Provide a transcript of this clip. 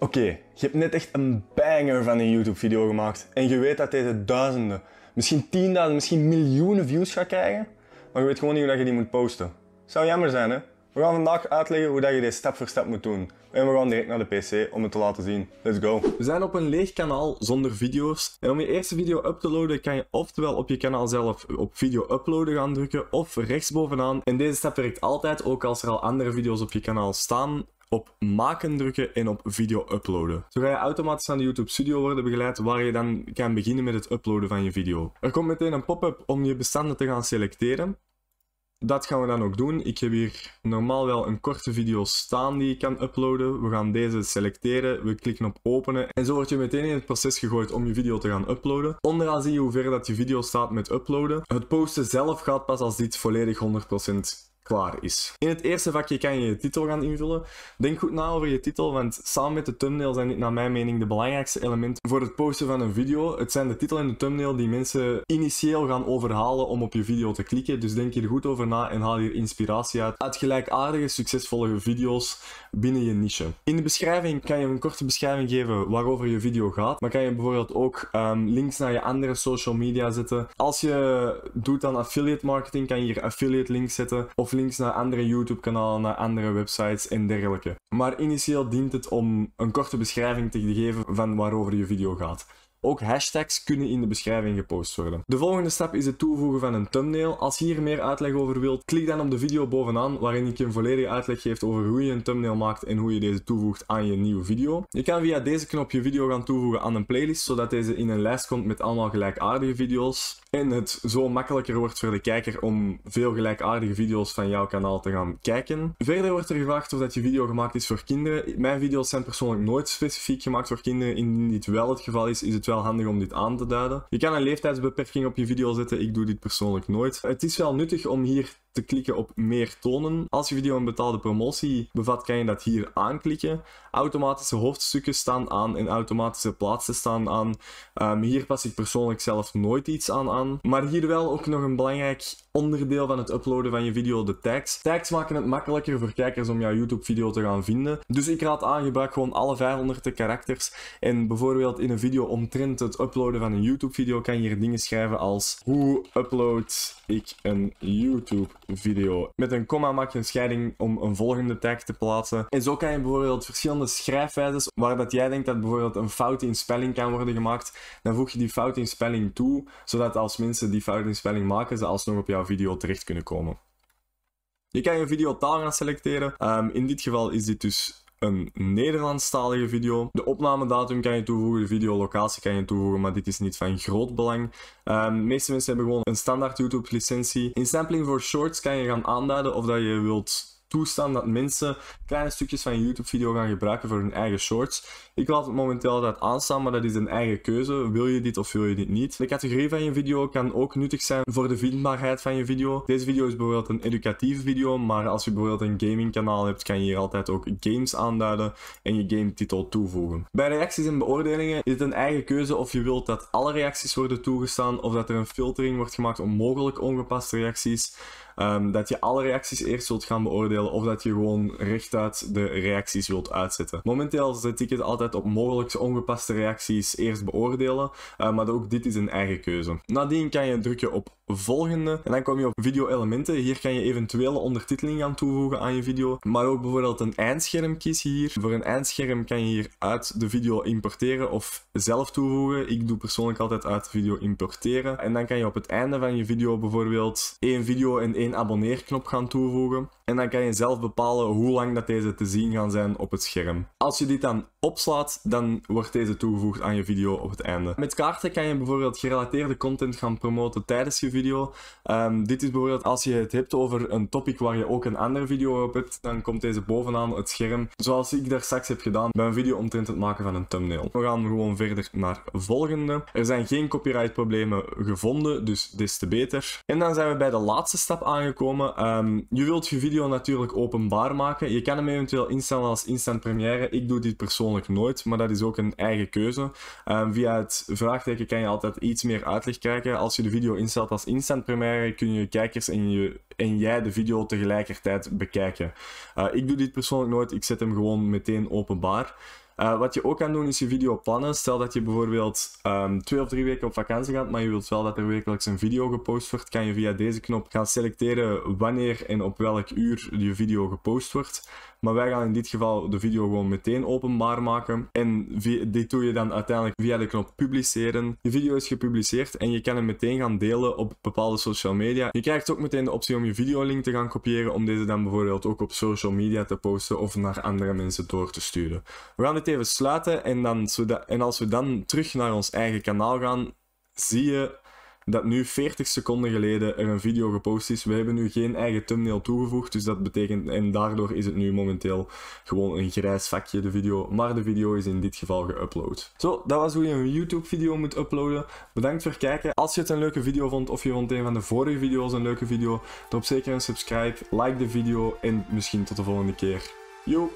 Oké, je hebt net echt een banger van een YouTube-video gemaakt en je weet dat deze duizenden, misschien tienduizenden, misschien miljoenen views gaat krijgen, maar je weet gewoon niet hoe je die moet posten. Zou jammer zijn, hè? We gaan vandaag uitleggen hoe je dit stap voor stap moet doen. En we gaan direct naar de PC om het te laten zien. Let's go. We zijn op een leeg kanaal zonder video's. En om je eerste video up te loaden kan je oftewel op je kanaal zelf op video uploaden gaan drukken of rechtsbovenaan. En deze stap werkt altijd ook als er al andere video's op je kanaal staan op maken drukken en op video uploaden. Zo ga je automatisch aan de YouTube Studio worden begeleid waar je dan kan beginnen met het uploaden van je video. Er komt meteen een pop-up om je bestanden te gaan selecteren. Dat gaan we dan ook doen. Ik heb hier normaal wel een korte video staan die ik kan uploaden. We gaan deze selecteren, we klikken op openen en zo word je meteen in het proces gegooid om je video te gaan uploaden. Onderaan zie je hoe ver dat je video staat met uploaden. Het posten zelf gaat pas als dit volledig 100% klaar is. In het eerste vakje kan je je titel gaan invullen. Denk goed na over je titel, want samen met de thumbnail zijn dit naar mijn mening de belangrijkste elementen voor het posten van een video. Het zijn de titel en de thumbnail die mensen initieel gaan overhalen om op je video te klikken. Dus denk hier goed over na en haal hier inspiratie uit. Uit gelijkaardige, succesvolle video's binnen je niche. In de beschrijving kan je een korte beschrijving geven waarover je video gaat. Maar kan je bijvoorbeeld ook ehm, links naar je andere social media zetten. Als je doet aan affiliate marketing, kan je hier affiliate links zetten. Of links naar andere YouTube-kanalen, naar andere websites en dergelijke. Maar initieel dient het om een korte beschrijving te geven van waarover je video gaat. Ook hashtags kunnen in de beschrijving gepost worden. De volgende stap is het toevoegen van een thumbnail. Als je hier meer uitleg over wilt, klik dan op de video bovenaan waarin ik je een volledige uitleg geef over hoe je een thumbnail maakt en hoe je deze toevoegt aan je nieuwe video. Je kan via deze knop je video gaan toevoegen aan een playlist, zodat deze in een lijst komt met allemaal gelijkaardige video's. En het zo makkelijker wordt voor de kijker om veel gelijkaardige video's van jouw kanaal te gaan kijken. Verder wordt er gevraagd of dat je video gemaakt is voor kinderen. Mijn video's zijn persoonlijk nooit specifiek gemaakt voor kinderen. Indien dit wel het geval is, is het wel handig om dit aan te duiden. Je kan een leeftijdsbeperking op je video zetten. Ik doe dit persoonlijk nooit. Het is wel nuttig om hier te klikken op meer tonen. Als je video een betaalde promotie bevat, kan je dat hier aanklikken. Automatische hoofdstukken staan aan en automatische plaatsen staan aan. Ehm, hier pas ik persoonlijk zelf nooit iets aan aan. Maar hier wel ook nog een belangrijk onderdeel van het uploaden van je video de tags. Tags maken het makkelijker voor kijkers om jouw YouTube-video te gaan vinden. Dus ik raad aan, gebruik gewoon alle 500 karakters. En bijvoorbeeld in een video omtrent het uploaden van een YouTube-video kan je hier dingen schrijven als hoe upload ik een YouTube-video. Met een komma maak je een scheiding om een volgende tag te plaatsen. En zo kan je bijvoorbeeld verschillende schrijfwijzes waar dat jij denkt dat bijvoorbeeld een fout in spelling kan worden gemaakt, dan voeg je die fout in spelling toe, zodat als mensen die fout in spelling maken, ze alsnog op jouw video terecht kunnen komen. Je kan je video taal gaan selecteren. Ehm, in dit geval is dit dus een Nederlandstalige video. De opnamedatum kan je toevoegen, de videolocatie kan je toevoegen, maar dit is niet van groot belang. Ehm, de meeste mensen hebben gewoon een standaard YouTube licentie. In sampling voor shorts kan je gaan aanduiden of dat je wilt toestaan dat mensen kleine stukjes van je YouTube-video gaan gebruiken voor hun eigen shorts. Ik laat het momenteel dat aanstaan, maar dat is een eigen keuze. Wil je dit of wil je dit niet? De categorie van je video kan ook nuttig zijn voor de vindbaarheid van je video. Deze video is bijvoorbeeld een educatieve video, maar als je bijvoorbeeld een gaming kanaal hebt, kan je hier altijd ook games aanduiden en je gametitel toevoegen. Bij reacties en beoordelingen is het een eigen keuze of je wilt dat alle reacties worden toegestaan of dat er een filtering wordt gemaakt om mogelijk ongepaste reacties. Ehm, dat je alle reacties eerst zult gaan beoordelen of dat je gewoon rechtuit de reacties wilt uitzetten. Momenteel zet ik het altijd op mogelijke ongepaste reacties eerst beoordelen, eh, maar ook dit is een eigen keuze. Nadien kan je drukken op volgende. En dan kom je op video-elementen. Hier kan je eventuele ondertiteling aan toevoegen aan je video. Maar ook bijvoorbeeld een eindscherm kies hier. Voor een eindscherm kan je hier uit de video importeren of zelf toevoegen. Ik doe persoonlijk altijd uit de video importeren. En dan kan je op het einde van je video bijvoorbeeld één video en één abonneerknop gaan toevoegen. En dan kan je zelf bepalen hoe lang dat deze te zien gaan zijn op het scherm. Als je dit dan opslaat, dan wordt deze toegevoegd aan je video op het einde. Met kaarten kan je bijvoorbeeld gerelateerde content gaan promoten tijdens je video video. Ehm, dit is bijvoorbeeld als je het hebt over een topic waar je ook een andere video op hebt, dan komt deze bovenaan het scherm, zoals ik daar straks heb gedaan bij een video omtrent het maken van een thumbnail. We gaan gewoon verder naar volgende. Er zijn geen copyright problemen gevonden, dus des te beter. En dan zijn we bij de laatste stap aangekomen. Ehm, je wilt je video natuurlijk openbaar maken. Je kan hem eventueel instellen als instant première. Ik doe dit persoonlijk nooit, maar dat is ook een eigen keuze. Ehm, via het vraagteken kan je altijd iets meer uitleg krijgen. Als je de video instelt als instant première kun je kijkers en, je, en jij de video tegelijkertijd bekijken. Eh, ik doe dit persoonlijk nooit, ik zet hem gewoon meteen openbaar. Eh, wat je ook kan doen is je video plannen. Stel dat je bijvoorbeeld ehm, twee of drie weken op vakantie gaat, maar je wilt wel dat er wekelijks een video gepost wordt, kan je via deze knop gaan selecteren wanneer en op welk uur je video gepost wordt. Maar wij gaan in dit geval de video gewoon meteen openbaar maken. En dit doe je dan uiteindelijk via de knop publiceren. Je video is gepubliceerd en je kan hem meteen gaan delen op bepaalde social media. Je krijgt ook meteen de optie om je videolink te gaan kopiëren. Om deze dan bijvoorbeeld ook op social media te posten of naar andere mensen door te sturen. We gaan dit even sluiten en, dan, en als we dan terug naar ons eigen kanaal gaan, zie je dat nu 40 seconden geleden er een video gepost is. We hebben nu geen eigen thumbnail toegevoegd, dus dat betekent... En daardoor is het nu momenteel gewoon een grijs vakje, de video. Maar de video is in dit geval geüpload. Zo, dat was hoe je een YouTube-video moet uploaden. Bedankt voor het kijken. Als je het een leuke video vond, of je vond een van de vorige video's een leuke video, dan op zeker een subscribe, like de video en misschien tot de volgende keer. Yo!